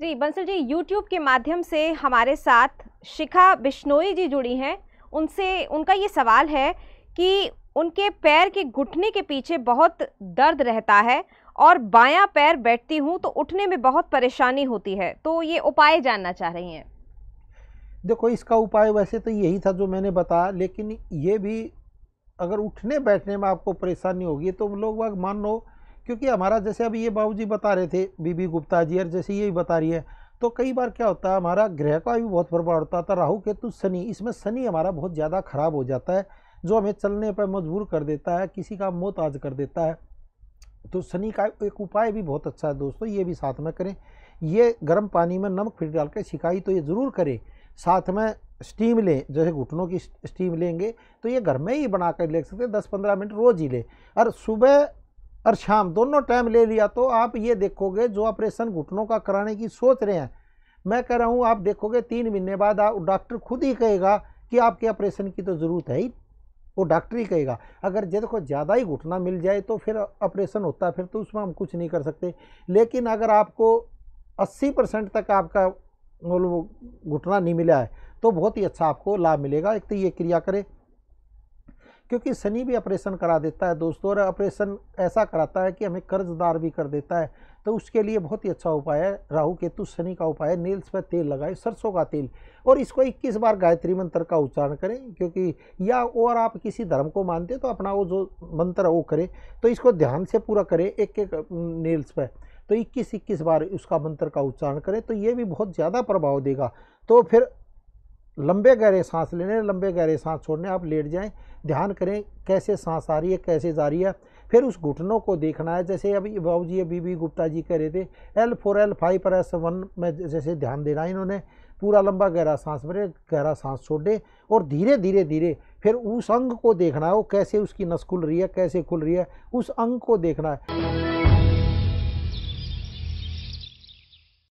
जी बंसल जी YouTube के माध्यम से हमारे साथ शिखा बिश्नोई जी जुड़ी हैं उनसे उनका ये सवाल है कि उनके पैर के घुटने के पीछे बहुत दर्द रहता है और बायां पैर बैठती हूँ तो उठने में बहुत परेशानी होती है तो ये उपाय जानना चाह रही हैं देखो इसका उपाय वैसे तो यही था जो मैंने बताया लेकिन ये भी अगर उठने बैठने में आपको परेशानी होगी तो लोग मान लो क्योंकि हमारा जैसे अभी ये जी बता रहे थे बीबी गुप्ता जी और जैसे ये बता रही है तो कई बार क्या होता है हमारा ग्रह का भी बहुत प्रभाव होता था राहु केतु शनि इसमें शनि हमारा बहुत ज़्यादा ख़राब हो जाता है जो हमें चलने पर मजबूर कर देता है किसी का मौत आज कर देता है तो शनि का एक उपाय भी बहुत अच्छा है दोस्तों ये भी साथ में करें ये गर्म पानी में नमक फिर डाल के सिकाई तो ये ज़रूर करें साथ में स्टीम लें जैसे घुटनों की स्टीम लेंगे तो ये घर में ही बना कर ले सकते हैं दस पंद्रह मिनट रोज़ ही लें और सुबह और शाम दोनों टाइम ले लिया तो आप ये देखोगे जो ऑपरेशन घुटनों का कराने की सोच रहे हैं मैं कह रहा हूँ आप देखोगे तीन महीने बाद डॉक्टर खुद ही कहेगा कि आपके ऑपरेशन की तो ज़रूरत है ही वो डॉक्टर ही कहेगा अगर जे देखो ज़्यादा ही घुटना मिल जाए तो फिर ऑपरेशन होता है फिर तो उसमें हम कुछ नहीं कर सकते लेकिन अगर आपको 80 परसेंट तक आपका मतलब घुटना नहीं मिला है तो बहुत ही अच्छा आपको लाभ मिलेगा एक तो ये क्रिया करें क्योंकि शनि भी ऑपरेशन करा देता है दोस्तों और ऑपरेशन ऐसा कराता है कि हमें कर्जदार भी कर देता है तो उसके लिए बहुत ही अच्छा उपाय है राहु केतु शनि का उपाय है नेल्स पर तेल लगाए सरसों का तेल और इसको 21 बार गायत्री मंत्र का उच्चारण करें क्योंकि या और आप किसी धर्म को मानते हैं तो अपना वो जो मंत्र वो करें तो इसको ध्यान से पूरा करें एक एक नेल्स पर तो 21 21 बार उसका मंत्र का उच्चारण करें तो ये भी बहुत ज़्यादा प्रभाव देगा तो फिर लंबे गहरे सांस लेने लंबे गहरे सांस छोड़ने आप लेट जाएं ध्यान करें कैसे सांस आ रही है कैसे जा रही है फिर उस घुटनों को देखना है जैसे अभी बाबू जी अभी भी गुप्ता जी कह रहे थे एल फोर एल फाइव पर एस वन में जैसे ध्यान देना है इन्होंने पूरा लंबा गहरा सांस भरे गहरा सांस छोड़ दे और धीरे धीरे धीरे फिर उस अंग को देखना है वो कैसे उसकी नस खुल रही है कैसे खुल रही है उस अंग को देखना है